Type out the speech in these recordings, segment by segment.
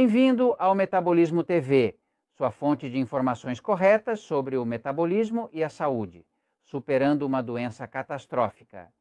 Bem-vindo ao Metabolismo TV, sua fonte de informações corretas sobre o metabolismo e a saúde, superando uma doença catastrófica.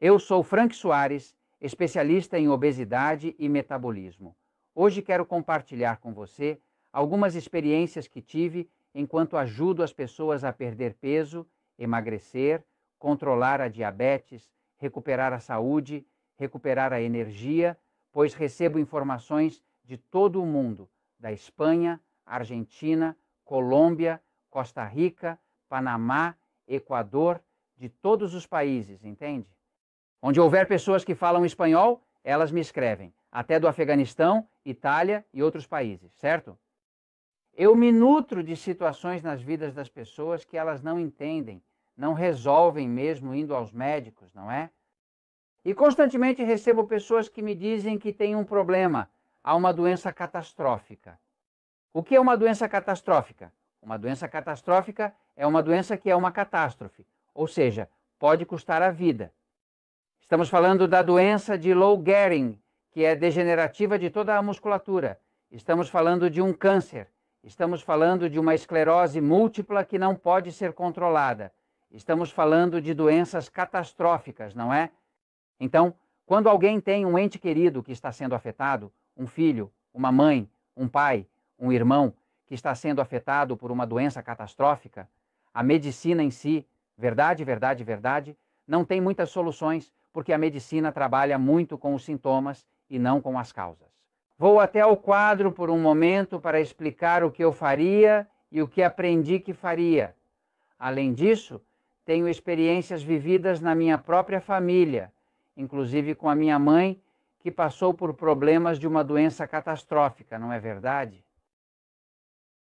Eu sou Frank Soares, especialista em obesidade e metabolismo. Hoje quero compartilhar com você algumas experiências que tive enquanto ajudo as pessoas a perder peso, emagrecer, controlar a diabetes, recuperar a saúde, recuperar a energia, pois recebo informações de todo o mundo, da Espanha, Argentina, Colômbia, Costa Rica, Panamá, Equador, de todos os países, entende? Onde houver pessoas que falam espanhol, elas me escrevem, até do Afeganistão, Itália e outros países, certo? Eu me nutro de situações nas vidas das pessoas que elas não entendem, não resolvem mesmo indo aos médicos, não é? E constantemente recebo pessoas que me dizem que têm um problema, a uma doença catastrófica. O que é uma doença catastrófica? Uma doença catastrófica é uma doença que é uma catástrofe, ou seja, pode custar a vida. Estamos falando da doença de Lou Gehrig, que é degenerativa de toda a musculatura. Estamos falando de um câncer. Estamos falando de uma esclerose múltipla que não pode ser controlada. Estamos falando de doenças catastróficas, não é? Então, quando alguém tem um ente querido que está sendo afetado, um filho, uma mãe, um pai, um irmão que está sendo afetado por uma doença catastrófica, a medicina em si, verdade, verdade, verdade, não tem muitas soluções porque a medicina trabalha muito com os sintomas e não com as causas. Vou até ao quadro por um momento para explicar o que eu faria e o que aprendi que faria. Além disso, tenho experiências vividas na minha própria família, inclusive com a minha mãe, que passou por problemas de uma doença catastrófica, não é verdade?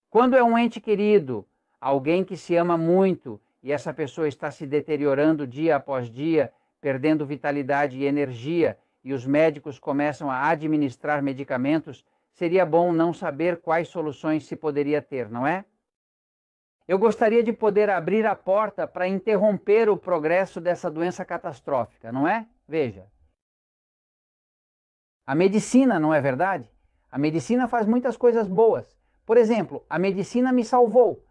Quando é um ente querido, alguém que se ama muito e essa pessoa está se deteriorando dia após dia, perdendo vitalidade e energia, e os médicos começam a administrar medicamentos, seria bom não saber quais soluções se poderia ter, não é? Eu gostaria de poder abrir a porta para interromper o progresso dessa doença catastrófica, não é? Veja, a medicina, não é verdade? A medicina faz muitas coisas boas. Por exemplo, a medicina me salvou.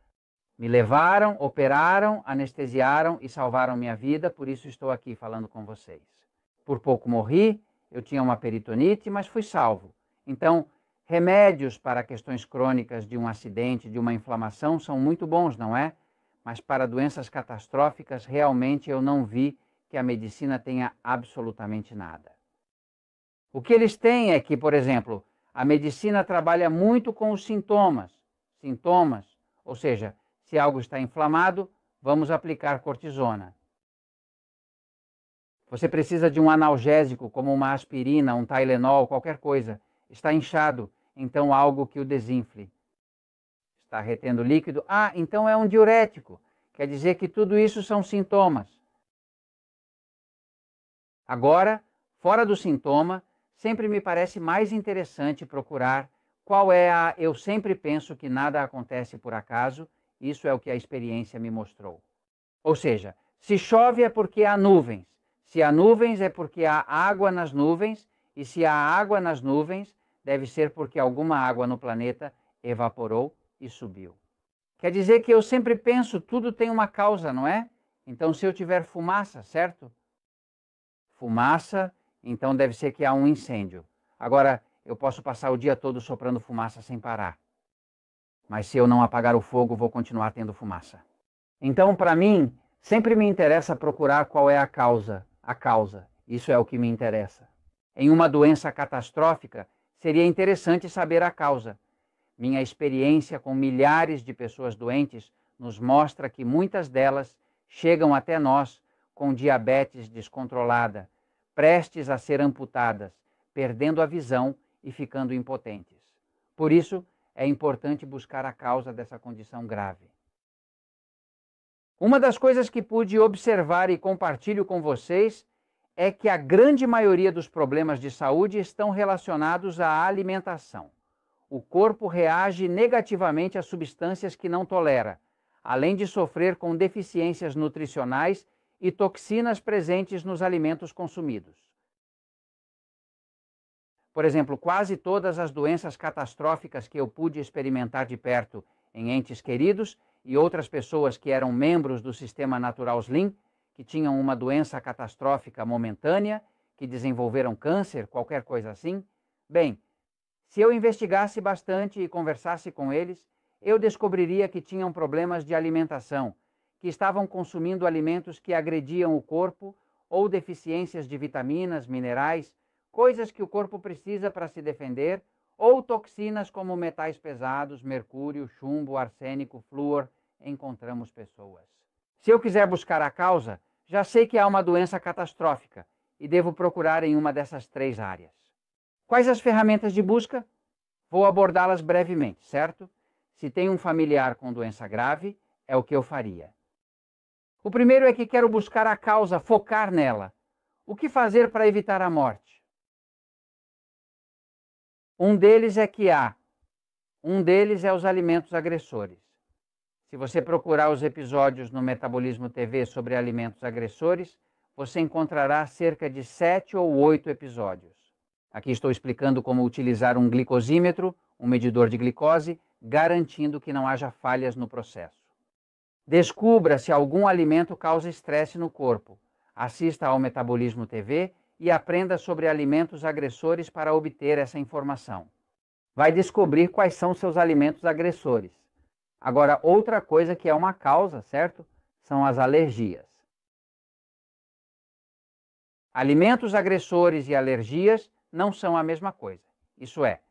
Me levaram, operaram, anestesiaram e salvaram minha vida, por isso estou aqui falando com vocês. Por pouco morri, eu tinha uma peritonite, mas fui salvo. Então, remédios para questões crônicas de um acidente, de uma inflamação, são muito bons, não é? Mas para doenças catastróficas, realmente eu não vi que a medicina tenha absolutamente nada. O que eles têm é que, por exemplo, a medicina trabalha muito com os sintomas. Sintomas, ou seja, se algo está inflamado, vamos aplicar cortisona. Você precisa de um analgésico, como uma aspirina, um Tylenol, qualquer coisa. Está inchado, então algo que o desinfle. Está retendo líquido, ah, então é um diurético. Quer dizer que tudo isso são sintomas. Agora, fora do sintoma, Sempre me parece mais interessante procurar qual é a eu sempre penso que nada acontece por acaso, isso é o que a experiência me mostrou. Ou seja, se chove é porque há nuvens, se há nuvens é porque há água nas nuvens, e se há água nas nuvens, deve ser porque alguma água no planeta evaporou e subiu. Quer dizer que eu sempre penso tudo tem uma causa, não é? Então, se eu tiver fumaça, certo? Fumaça então deve ser que há um incêndio. Agora, eu posso passar o dia todo soprando fumaça sem parar. Mas se eu não apagar o fogo, vou continuar tendo fumaça. Então, para mim, sempre me interessa procurar qual é a causa. A causa. Isso é o que me interessa. Em uma doença catastrófica, seria interessante saber a causa. Minha experiência com milhares de pessoas doentes nos mostra que muitas delas chegam até nós com diabetes descontrolada prestes a ser amputadas, perdendo a visão e ficando impotentes. Por isso, é importante buscar a causa dessa condição grave. Uma das coisas que pude observar e compartilho com vocês é que a grande maioria dos problemas de saúde estão relacionados à alimentação. O corpo reage negativamente a substâncias que não tolera, além de sofrer com deficiências nutricionais e toxinas presentes nos alimentos consumidos. Por exemplo, quase todas as doenças catastróficas que eu pude experimentar de perto em entes queridos e outras pessoas que eram membros do sistema natural Slim, que tinham uma doença catastrófica momentânea, que desenvolveram câncer, qualquer coisa assim. Bem, se eu investigasse bastante e conversasse com eles, eu descobriria que tinham problemas de alimentação que estavam consumindo alimentos que agrediam o corpo ou deficiências de vitaminas, minerais, coisas que o corpo precisa para se defender, ou toxinas como metais pesados, mercúrio, chumbo, arsênico, flúor, encontramos pessoas. Se eu quiser buscar a causa, já sei que há uma doença catastrófica e devo procurar em uma dessas três áreas. Quais as ferramentas de busca? Vou abordá-las brevemente, certo? Se tem um familiar com doença grave, é o que eu faria. O primeiro é que quero buscar a causa, focar nela. O que fazer para evitar a morte? Um deles é que há. Um deles é os alimentos agressores. Se você procurar os episódios no Metabolismo TV sobre alimentos agressores, você encontrará cerca de sete ou oito episódios. Aqui estou explicando como utilizar um glicosímetro, um medidor de glicose, garantindo que não haja falhas no processo. Descubra se algum alimento causa estresse no corpo. Assista ao Metabolismo TV e aprenda sobre alimentos agressores para obter essa informação. Vai descobrir quais são seus alimentos agressores. Agora, outra coisa que é uma causa, certo? São as alergias. Alimentos agressores e alergias não são a mesma coisa. Isso é,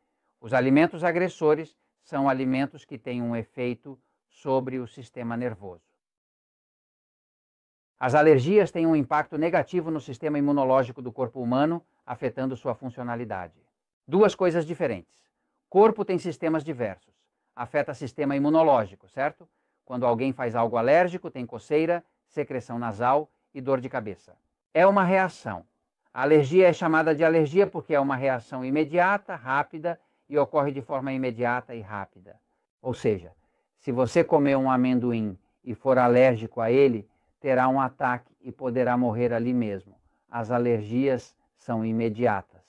os alimentos agressores são alimentos que têm um efeito sobre o sistema nervoso. As alergias têm um impacto negativo no sistema imunológico do corpo humano, afetando sua funcionalidade. Duas coisas diferentes. Corpo tem sistemas diversos. Afeta sistema imunológico, certo? Quando alguém faz algo alérgico, tem coceira, secreção nasal e dor de cabeça. É uma reação. A alergia é chamada de alergia porque é uma reação imediata, rápida e ocorre de forma imediata e rápida. Ou seja, se você comer um amendoim e for alérgico a ele, terá um ataque e poderá morrer ali mesmo. As alergias são imediatas.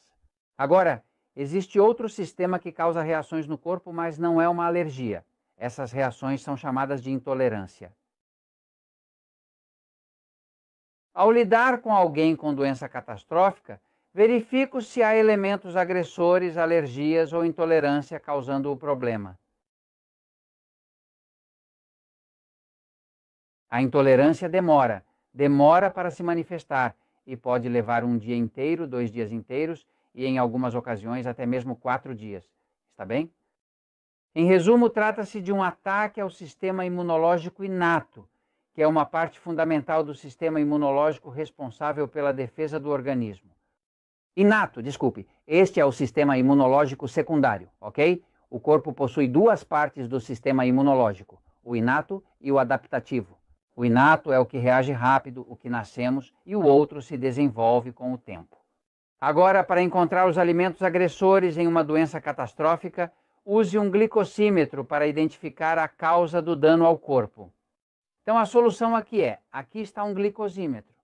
Agora, existe outro sistema que causa reações no corpo, mas não é uma alergia. Essas reações são chamadas de intolerância. Ao lidar com alguém com doença catastrófica, verifico se há elementos agressores, alergias ou intolerância causando o problema. A intolerância demora, demora para se manifestar e pode levar um dia inteiro, dois dias inteiros e, em algumas ocasiões, até mesmo quatro dias. Está bem? Em resumo, trata-se de um ataque ao sistema imunológico inato, que é uma parte fundamental do sistema imunológico responsável pela defesa do organismo. Inato, desculpe, este é o sistema imunológico secundário, ok? O corpo possui duas partes do sistema imunológico, o inato e o adaptativo. O inato é o que reage rápido, o que nascemos, e o outro se desenvolve com o tempo. Agora, para encontrar os alimentos agressores em uma doença catastrófica, use um glicosímetro para identificar a causa do dano ao corpo. Então, a solução aqui é: aqui está um glicosímetro.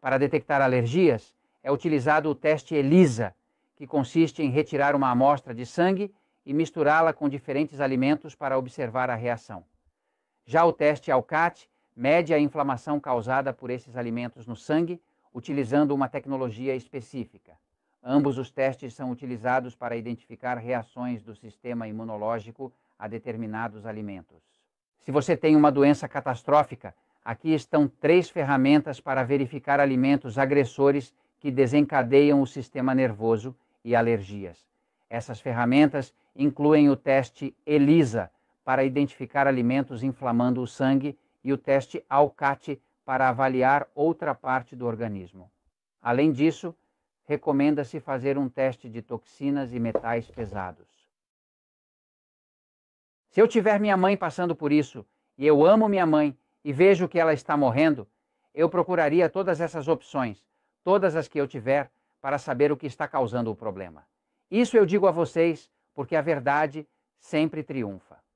Para detectar alergias, é utilizado o teste ELISA, que consiste em retirar uma amostra de sangue e misturá-la com diferentes alimentos para observar a reação. Já o teste ALCAT mede a inflamação causada por esses alimentos no sangue, utilizando uma tecnologia específica. Ambos os testes são utilizados para identificar reações do sistema imunológico a determinados alimentos. Se você tem uma doença catastrófica, aqui estão três ferramentas para verificar alimentos agressores que desencadeiam o sistema nervoso e alergias. Essas ferramentas incluem o teste ELISA, para identificar alimentos inflamando o sangue e o teste ALCAT para avaliar outra parte do organismo. Além disso, recomenda-se fazer um teste de toxinas e metais pesados. Se eu tiver minha mãe passando por isso, e eu amo minha mãe e vejo que ela está morrendo, eu procuraria todas essas opções, todas as que eu tiver, para saber o que está causando o problema. Isso eu digo a vocês porque a verdade sempre triunfa.